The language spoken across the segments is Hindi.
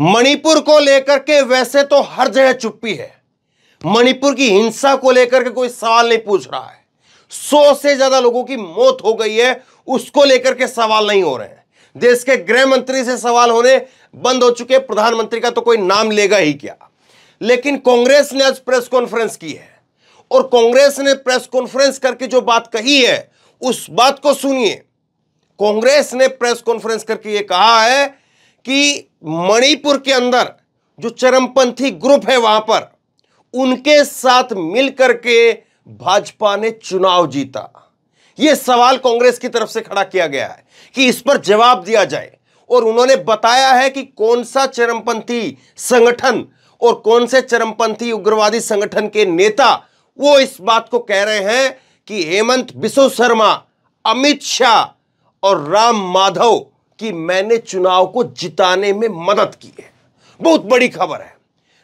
मणिपुर को लेकर के वैसे तो हर जगह चुप्पी है मणिपुर की हिंसा को लेकर के कोई सवाल नहीं पूछ रहा है सौ से ज्यादा लोगों की मौत हो गई है उसको लेकर के सवाल नहीं हो रहे हैं देश के गृह मंत्री से सवाल होने बंद हो चुके प्रधानमंत्री का तो कोई नाम लेगा ही क्या लेकिन कांग्रेस ने आज प्रेस कॉन्फ्रेंस की है और कांग्रेस ने प्रेस कॉन्फ्रेंस करके जो बात कही है उस बात को सुनिए कांग्रेस ने प्रेस कॉन्फ्रेंस करके यह कहा है कि मणिपुर के अंदर जो चरमपंथी ग्रुप है वहां पर उनके साथ मिलकर के भाजपा ने चुनाव जीता यह सवाल कांग्रेस की तरफ से खड़ा किया गया है कि इस पर जवाब दिया जाए और उन्होंने बताया है कि कौन सा चरमपंथी संगठन और कौन से चरमपंथी उग्रवादी संगठन के नेता वो इस बात को कह रहे हैं कि हेमंत बिश्व शर्मा अमित शाह और राम माधव कि मैंने चुनाव को जिताने में मदद की है बहुत बड़ी खबर है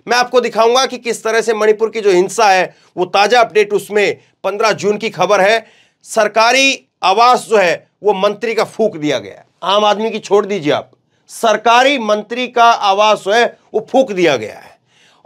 मैं आपको दिखाऊंगा कि किस तरह से मणिपुर की जो हिंसा है वो ताज़ा अपडेट उसमें पंद्रह जून की खबर है सरकारी आवास जो है वो मंत्री का फूक दिया गया है आम आदमी की छोड़ दीजिए आप सरकारी मंत्री का आवास जो है वो फूक दिया गया है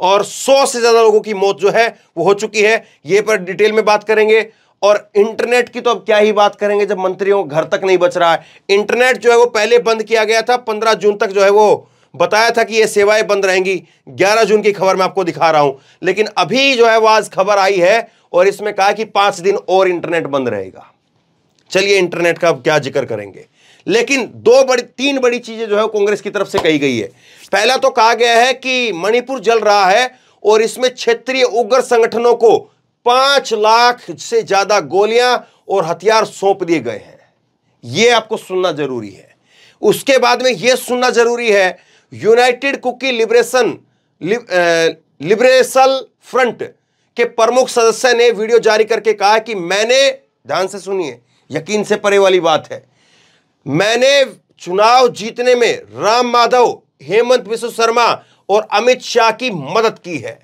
और सौ से ज़्यादा लोगों की मौत जो है वो हो चुकी है ये पर डिटेल में बात करेंगे और इंटरनेट की तो अब क्या ही बात करेंगे जब मंत्रियों घर तक नहीं बच रहा है इंटरनेट जो है वो पहले बंद किया गया था पंद्रह जून तक जो है वो बताया था कि ये सेवाएं बंद रहेंगी 11 जून की खबर मैं आपको दिखा रहा हूं लेकिन अभी जो है वो आज खबर आई है और इसमें कहा कि पांच दिन और इंटरनेट बंद रहेगा चलिए इंटरनेट का अब क्या जिक्र करेंगे लेकिन दो बड़ी तीन बड़ी चीजें जो है कांग्रेस की तरफ से कही गई है पहला तो कहा गया है कि मणिपुर जल रहा है और इसमें क्षेत्रीय उग्र संगठनों को पांच लाख से ज्यादा गोलियां और हथियार सौंप दिए गए हैं यह आपको सुनना जरूरी है उसके बाद में यह सुनना जरूरी है United Kuki Liberation lib, Liberation Front के प्रमुख सदस्य ने वीडियो जारी करके कहा कि मैंने ध्यान से सुनिए यकीन से परे वाली बात है मैंने चुनाव जीतने में राम माधव हेमंत विश्व शर्मा और अमित शाह की मदद की है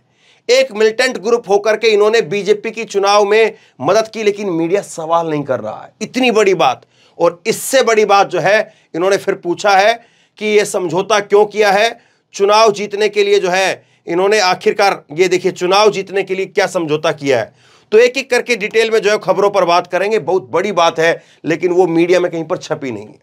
एक मिलिटेंट ग्रुप होकर के इन्होंने बीजेपी की चुनाव में मदद की लेकिन मीडिया सवाल नहीं कर रहा है इतनी बड़ी बात और इससे बड़ी बात जो है इन्होंने फिर पूछा है कि यह समझौता क्यों किया है चुनाव जीतने के लिए जो है इन्होंने आखिरकार ये देखिए चुनाव जीतने के लिए क्या समझौता किया है तो एक एक करके डिटेल में जो है खबरों पर बात करेंगे बहुत बड़ी बात है लेकिन वो मीडिया में कहीं पर छपी नहीं है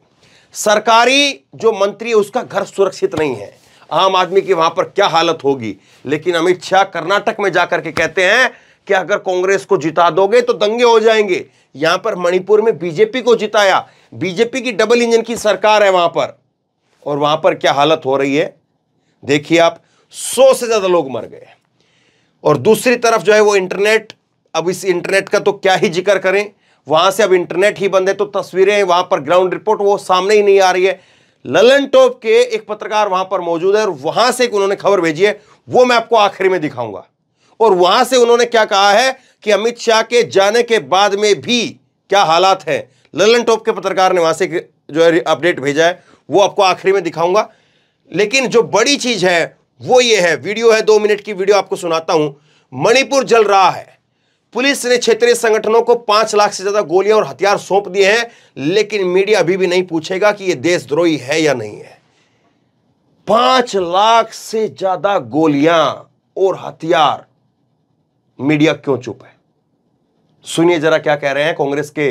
सरकारी जो मंत्री है उसका घर सुरक्षित नहीं है आम आदमी की वहां पर क्या हालत होगी लेकिन अमित शाह कर्नाटक में जाकर के कहते हैं कि अगर कांग्रेस को जिता दोगे तो दंगे हो जाएंगे यहां पर मणिपुर में बीजेपी को जिताया बीजेपी की डबल इंजन की सरकार है वहां पर और वहां पर क्या हालत हो रही है देखिए आप सौ से ज्यादा लोग मर गए और दूसरी तरफ जो है वो इंटरनेट अब इस इंटरनेट का तो क्या ही जिक्र करें वहां से अब इंटरनेट ही बंद है तो तस्वीरें वहां पर ग्राउंड रिपोर्ट वो सामने ही नहीं आ रही है ललन टॉप के एक पत्रकार वहां पर मौजूद है और वहां से एक उन्होंने खबर भेजी है वो मैं आपको आखिरी में दिखाऊंगा और वहां से उन्होंने क्या कहा है कि अमित शाह के जाने के बाद में भी क्या हालात हैं ललन टॉप के पत्रकार ने वहां से जो है अपडेट भेजा है वो आपको आखिरी में दिखाऊंगा लेकिन जो बड़ी चीज है वो ये है वीडियो है दो मिनट की वीडियो आपको सुनाता हूं मणिपुर जल रहा है पुलिस ने क्षेत्रीय संगठनों को पांच लाख से ज्यादा गोलियां और हथियार सौंप दिए हैं लेकिन मीडिया अभी भी नहीं पूछेगा कि यह देशद्रोही है या नहीं है पांच लाख से ज्यादा गोलियां और हथियार मीडिया क्यों चुप है सुनिए जरा क्या कह रहे हैं कांग्रेस के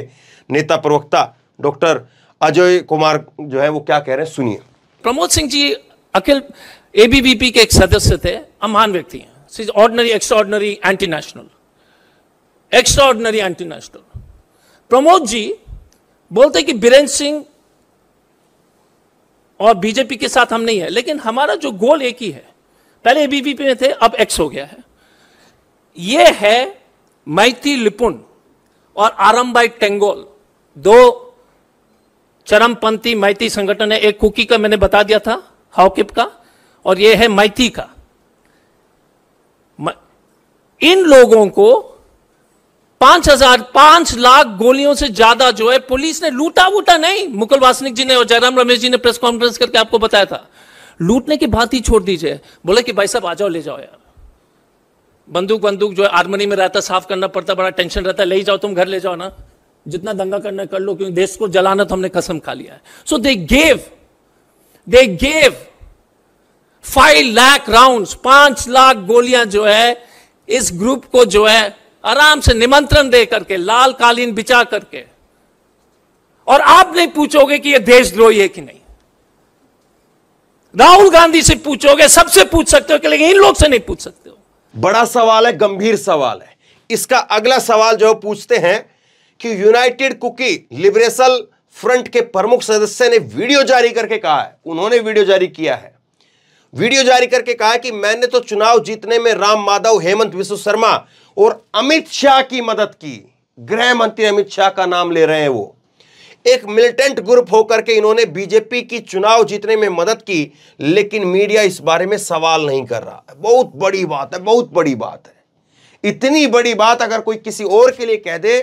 नेता प्रवक्ता डॉक्टर अजय कुमार जो है वो क्या कह रहे हैं सुनिए प्रमोद सिंह जी अखिल एबीवीपी के एक सदस्य थे अमान व्यक्ति हैं ordinary extraordinary anti national extraordinary anti national Pramod ji बोलते कि बीरेंद्र सिंह और बीजेपी के साथ हम नहीं है लेकिन हमारा जो गोल एक ही है पहले एबीवीपी में थे अब एक्स हो गया है यह है मैथी लिपुन और आरम बाई टेंगोल दो चरमपंथी मैथी संगठन है एक कुकी का मैंने बता दिया था हाउकिप का और यह है मैथी का इन लोगों को पांच हजार पांच लाख गोलियों से ज्यादा जो है पुलिस ने लूटा वूटा नहीं मुकुल वासनिक जी ने और जयराम रमेश जी ने प्रेस कॉन्फ्रेंस करके आपको बताया था लूटने की बात ही छोड़ दीजिए बोले कि भाई साहब आ जाओ ले जाओ यार बंदूक बंदूक जो है आर्मनी में रहता साफ करना पड़ता बड़ा टेंशन रहता है ले जाओ तुम घर ले जाओ ना जितना दंगा करना कर लो क्योंकि देश को जलाना तो हमने कसम खा लिया है so they gave they gave five lakh round पांच लाख गोलियां जो है इस ग्रुप को जो है आराम से निमंत्रण दे करके लाल कालीन बिछा करके और आप नहीं पूछोगे कि यह देशद्रोही है कि नहीं राहुल गांधी से पूछोगे सबसे पूछ सकते हो लेकिन इन लोग से नहीं पूछ सकते हो बड़ा सवाल है गंभीर सवाल है इसका अगला सवाल जो पूछते हैं कि यूनाइटेड कुकी लिबरेशन फ्रंट के प्रमुख सदस्य ने वीडियो जारी करके कहा है उन्होंने वीडियो जारी किया है वीडियो जारी करके कहा है कि मैंने तो चुनाव जीतने में राम माधव हेमंत विश्व शर्मा और अमित शाह की मदद की गृह मंत्री अमित शाह का नाम ले रहे हैं वो एक मिलिटेंट ग्रुप होकर के इन्होंने बीजेपी की चुनाव जीतने में मदद की लेकिन मीडिया इस बारे में सवाल नहीं कर रहा है बहुत बड़ी बात है बहुत बड़ी बात है इतनी बड़ी बात अगर कोई किसी और के लिए कह दे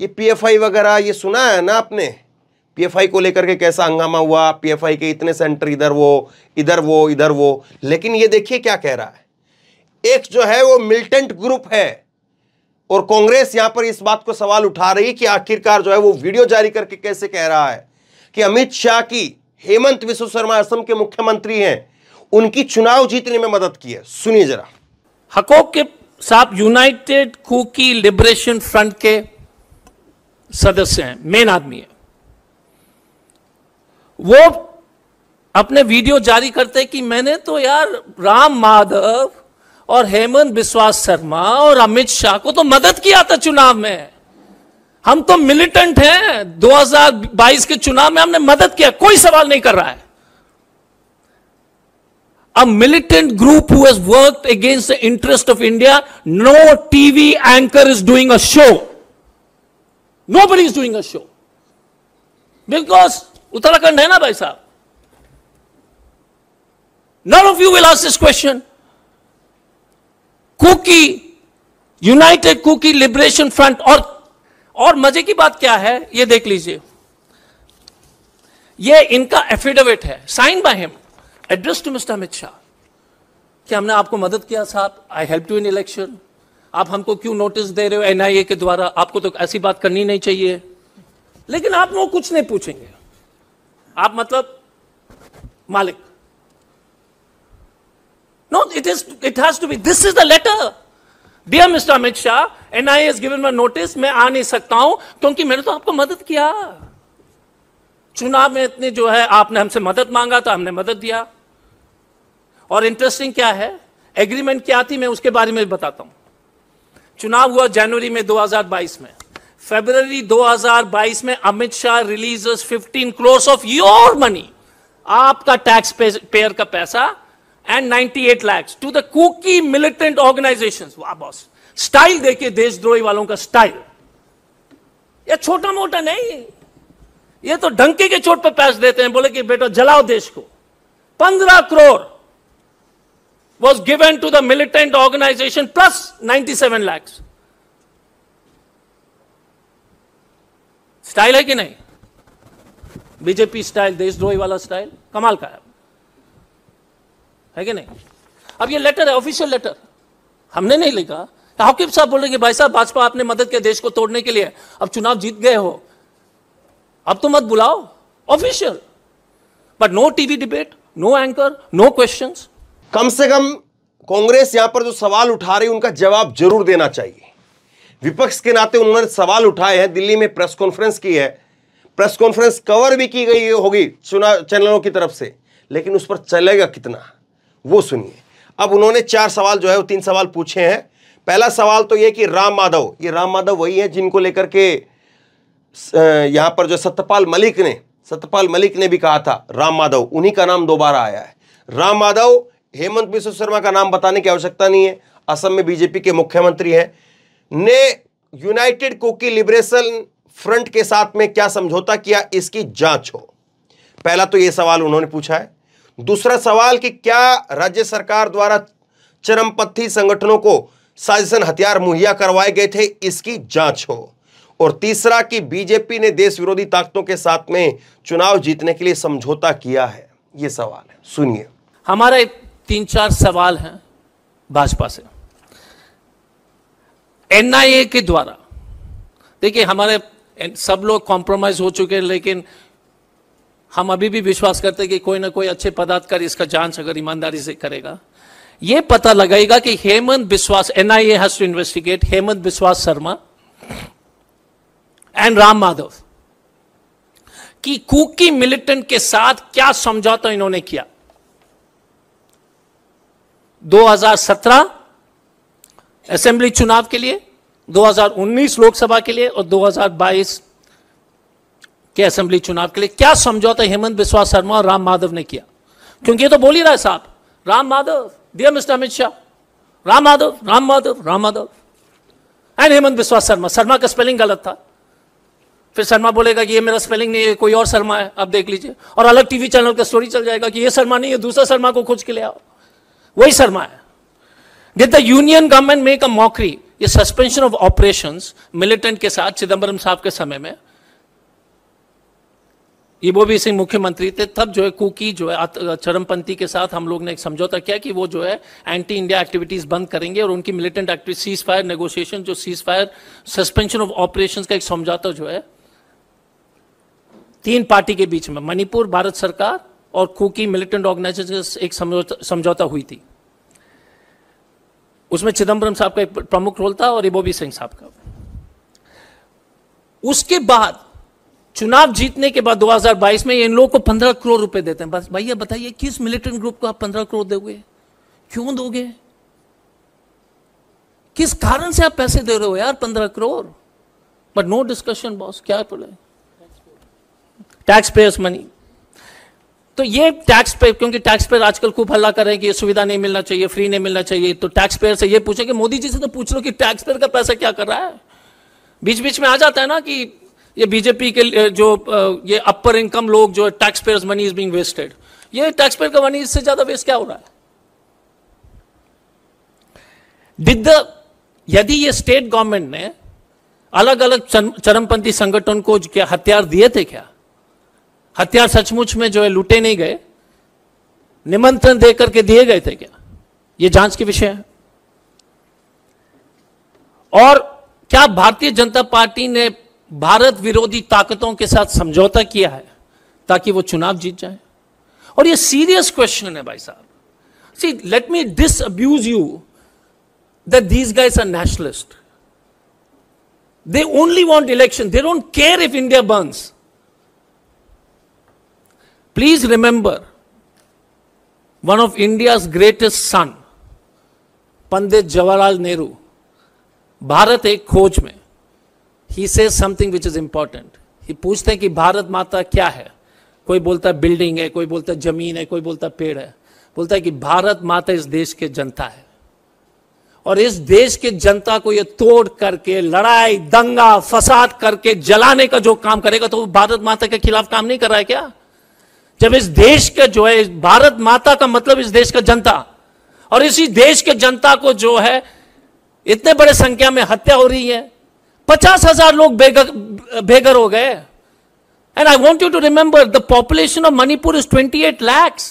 ये पीएफआई वगैरह ये सुना है ना आपने पीएफआई को लेकर के कैसा हंगामा हुआ पीएफआई के इतने सेंटर इधर वो इधर वो इधर वो लेकिन ये देखिए क्या कह रहा है एक जो है वो मिलिटेंट ग्रुप है और कांग्रेस यहां पर इस बात को सवाल उठा रही कि आखिरकार जो है वो वीडियो जारी करके कैसे कह रहा है कि अमित शाह की हेमंत विश्व शर्मा असम के मुख्यमंत्री हैं उनकी चुनाव जीतने में मदद की है सुनिए जरा हकोक के साहब यूनाइटेड कुकी लिबरेशन फ्रंट के सदस्य हैं मेन आदमी है वो अपने वीडियो जारी करते कि मैंने तो यार राम माधव और हेमंत बिश्वास शर्मा और अमित शाह को तो मदद किया था चुनाव में हम तो मिलिटेंट हैं 2022 के चुनाव में हमने मदद किया कोई सवाल नहीं कर रहा है a militant group who has work against the interest of India no TV anchor is doing a show nobody is doing a show because Uttarakhand है ना भाई साहब none of you will ask this question Kuki United Kuki Liberation Front और और मजे की बात क्या है ये देख लीजिए ये इनका एफिडेविट है sign by him address to mister Amit Shah कि हमने आपको मदद किया साहब I help you in election आप हमको क्यों नोटिस दे रहे हो एनआईए के द्वारा आपको तो ऐसी बात करनी नहीं चाहिए लेकिन आप वो कुछ नहीं पूछेंगे आप मतलब मालिक No, it is. It has to be. This is the letter. Dear Mr. Amit Shah, NIA has given me मैं आ नहीं सकता हूं क्योंकि मैंने तो आपको मदद किया चुनाव में इतने जो है आपने हमसे मदद मांगा तो हमने मदद दिया और इंटरेस्टिंग क्या है एग्रीमेंट क्या थी मैं उसके बारे में बताता हूं चुनाव हुआ जनवरी में 2022 में फरवरी 2022 में Amit Shah release 15 crores of your money आपका टैक्स पेयर का पैसा and 98 lakhs to the kooky militant organizations. वाह बॉस स्टाइल देखिए देशद्रोही वालों का स्टाइल ये छोटा मोटा नहीं ये तो ढंके के चोट पर पैस देते हैं बोले कि बेटा जलाओ देश को पंद्रह crore was given to the militant organization plus 97 lakhs style है कि नहीं बीजेपी स्टाइल देशद्रोही वाला स्टाइल कमाल का है है कि नहीं अब ये लेटर है ऑफिशियल लेटर हमने नहीं लिखा हाकिब साहब बोल रहे कि भाई साहब भाजपा आपने मदद किया देश को तोड़ने के लिए अब चुनाव जीत गए हो अब तो मत बुलाओ official but no TV debate no anchor no question कम से कम कांग्रेस यहां पर जो सवाल उठा रही उनका जवाब जरूर देना चाहिए विपक्ष के नाते उन्होंने सवाल उठाए हैं दिल्ली में प्रेस कॉन्फ्रेंस की है प्रेस कॉन्फ्रेंस कवर भी की गई होगी चुनाव चैनलों की तरफ से लेकिन उस पर चलेगा कितना वो सुनिए अब उन्होंने चार सवाल जो है वो तीन सवाल पूछे हैं पहला सवाल तो ये कि राम माधव ये राम माधव वही है जिनको लेकर के यहाँ पर जो सत्यपाल मलिक ने सत्यपाल मलिक ने भी कहा था राम माधव उन्हीं का नाम दोबारा आया है राम माधव हेमंत बिश्व शर्मा का नाम बताने की आवश्यकता नहीं है असम में बीजेपी के मुख्यमंत्री हैं ने यूनाइटेड कोकी लिबरेशन फ्रंट के साथ में क्या समझौता किया इसकी जांच हो पहला तो यह सवाल उन्होंने पूछा है दूसरा सवाल कि क्या राज्य सरकार द्वारा चरमपंथी संगठनों को साजिशन हथियार मुहैया करवाए गए थे इसकी जांच हो और तीसरा कि बीजेपी ने देश विरोधी ताकतों के साथ में चुनाव जीतने के लिए समझौता किया है ये सवाल है सुनिए हमारे तीन चार सवाल हैं भाजपा से एनआईए के द्वारा देखिए हमारे सब लोग कॉम्प्रोमाइज हो चुके हैं लेकिन हम अभी भी विश्वास करते हैं कि कोई ना कोई अच्छे पदाधिकारी इसका जांच अगर ईमानदारी से करेगा ये पता लगाएगा कि Hemant Vishwas NIA has to investigate Hemant Vishwas Sharma and Ram Madhav की कुकी मिलिटेंट के साथ क्या समझौता इन्होंने किया 2017 असेंबली चुनाव के लिए 2019 लोकसभा के लिए और 2022 कि असेंबली चुनाव के लिए क्या समझौता हेमंत बिस्वा शर्मा और राम माधव ने किया क्योंकि ये तो बोल ही रहा है साहब Ram Madhav dear mister Amit Shah Ram Madhav Ram Madhav Ram Madhav and Hemant Biswa Sharma Sharma का स्पेलिंग गलत था फिर शर्मा बोलेगा कि ये मेरा स्पेलिंग नहीं है कोई और शर्मा है आप देख लीजिए और अलग टीवी चैनल का स्टोरी चल जाएगा कि ये शर्मा नहीं है दूसरा शर्मा को खोज के ले आओ वही शर्मा है did the union government make a mockery ये सस्पेंशन ऑफ ऑपरेशंस मिलिटेंट के साथ चिदंबरम साहब के समय में ये वो भी सिंह मुख्यमंत्री थे तब जो है कुकी जो है चरमपंथी के साथ हम लोग ने एक समझौता किया कि वो जो है एंटी इंडिया एक्टिविटीज बंद करेंगे और उनकी militant activity ceasefire negotiation जो ceasefire suspension of operation का एक समझौता जो है तीन पार्टी के बीच में मणिपुर भारत सरकार और कुकी मिलिटेंट ऑर्गेनाइजेशन एक समझौता हुई थी उसमें चिदम्बरम साहब का एक प्रमुख रोल था और इबोबी सिंह साहब का उसके बाद चुनाव जीतने के बाद 2022 में इन लोगों को 15 करोड़ रुपए देते हैं बस भैया बताइए किस मिलिटेंट ग्रुप को आप 15 करोड़ दोगे क्यों दोगे किस कारण से आप पैसे दे रहे हो यार 15 crore but no discussion boss क्या बोले टैक्स पेयर्स मनी तो ये टैक्स पे क्योंकि टैक्स पेयर आजकल खूब हल्ला कर रहे हैं कि ये सुविधा नहीं मिलना चाहिए फ्री नहीं मिलना चाहिए तो टैक्स पेयर से ये पूछे कि मोदी जी से तो पूछ लो कि टैक्स पेयर का पैसा क्या कर रहा है बीच बीच में आ जाता है ना कि ये बीजेपी के जो ये अपर इनकम लोग जो taxpayer money is being wasted ये टैक्स पेयर का मनी इससे ज्यादा वेस्ट क्या हो रहा है डिड द यदि ये स्टेट गवर्नमेंट ने अलग अलग चरमपंथी संगठन को क्या हथियार दिए थे क्या हथियार सचमुच में जो है लूटे नहीं गए निमंत्रण देकर के दिए गए थे क्या ये जांच के विषय है और क्या भारतीय जनता पार्टी ने भारत विरोधी ताकतों के साथ समझौता किया है ताकि वो चुनाव जीत जाए और ये सीरियस क्वेश्चन है भाई साहब see let me disabuse you that these guys are nationalist they only want election they don't care if India burns please remember one of India greatest son Pandit Jawaharlal Nehru Bharat Ek Khoj में he says something which is important ये पूछते हैं कि भारत माता क्या है कोई बोलता है बिल्डिंग है कोई बोलता है जमीन है कोई बोलता है पेड़ है बोलता है कि भारत माता इस देश के जनता है और इस देश के जनता को ये तोड़ करके लड़ाई दंगा फसाद करके जलाने का जो काम करेगा तो वो भारत माता के खिलाफ काम नहीं कर रहा है क्या जब इस देश का जो है भारत माता का मतलब इस देश का जनता और इसी देश के जनता को जो है इतने बड़े संख्या में हत्या हो रही है पचास हजार लोग बेघर हो गए and I want you to remember the population of Manipur is twenty eight lakhs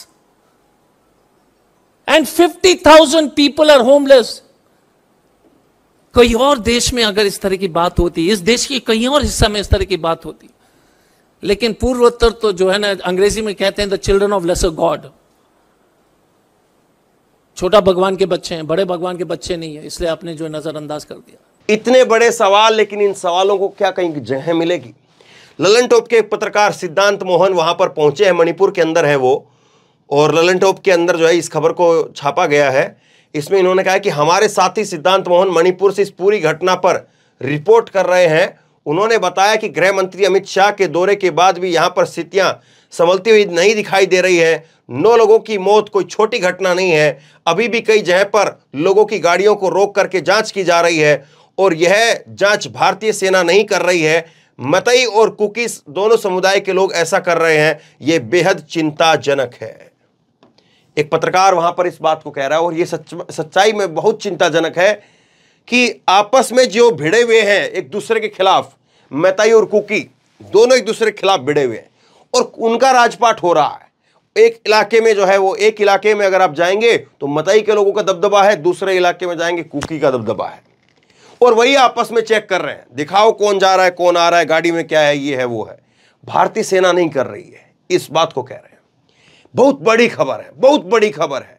and fifty thousand people are homeless कई और देश में अगर इस तरह की बात होती इस देश की कई और हिस्सा में इस तरह की बात होती लेकिन पूर्वोत्तर तो जो है ना अंग्रेजी में कहते हैं the children of lesser god छोटा भगवान के बच्चे हैं बड़े भगवान के बच्चे नहीं है इसलिए आपने जो नजरअंदाज कर दिया इतने बड़े सवाल लेकिन इन सवालों को क्या कहीं जगह मिलेगी ललन टॉप के एक पत्रकार सिद्धांत मोहन वहां पर पहुंचे हैं मणिपुर के अंदर है वो और ललन टॉप के अंदर जो है इस खबर को छापा गया है इसमें इन्होंने कहा कि हमारे साथी सिद्धांत मोहन मणिपुर से इस पूरी घटना पर रिपोर्ट कर रहे हैं उन्होंने बताया कि गृह मंत्री अमित शाह के दौरे के बाद भी यहाँ पर स्थितियाँ संभलती हुई नहीं दिखाई दे रही है नौ लोगों की मौत कोई छोटी घटना नहीं है अभी भी कई जगह पर लोगों की गाड़ियों को रोक करके जांच की जा रही है और यह जांच भारतीय सेना नहीं कर रही है मतई और कुकीस दोनों समुदाय के लोग ऐसा कर रहे हैं यह बेहद चिंताजनक है एक पत्रकार वहां पर इस बात को कह रहा है और यह सच सच्चाई में बहुत चिंताजनक है कि आपस में जो भिड़े हुए हैं एक दूसरे के खिलाफ मैताई और कुकी दोनों एक दूसरे के खिलाफ भिड़े हुए हैं और उनका राजपाट हो रहा है एक इलाके में जो है वो एक इलाके में अगर आप जाएंगे तो मतई के लोगों का दबदबा है दूसरे इलाके में जाएंगे कुकी का दबदबा है और वही आपस में चेक कर रहे हैं दिखाओ कौन जा रहा है कौन आ रहा है गाड़ी में क्या है ये है वो है भारतीय सेना नहीं कर रही है इस बात को कह रहे हैं बहुत बड़ी खबर है बहुत बड़ी खबर है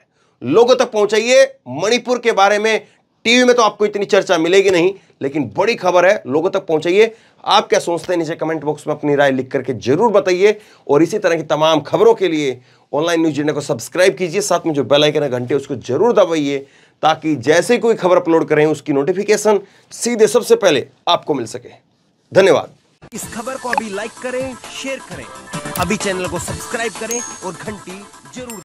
लोगों तक पहुंचाइए मणिपुर के बारे में टीवी में तो आपको इतनी चर्चा मिलेगी नहीं लेकिन बड़ी खबर है लोगों तक पहुंचाइए आप क्या सोचते हैं नीचे कमेंट बॉक्स में अपनी राय लिख करके जरूर बताइए और इसी तरह की तमाम खबरों के लिए ऑनलाइन न्यूज इंडिया को सब्सक्राइब कीजिए साथ में जो बेल आइकन है घंटे उसको जरूर दबाइए ताकि जैसे कोई खबर अपलोड करें उसकी नोटिफिकेशन सीधे सबसे पहले आपको मिल सके धन्यवाद इस खबर को अभी लाइक करें शेयर करें अभी चैनल को सब्सक्राइब करें और घंटी जरूर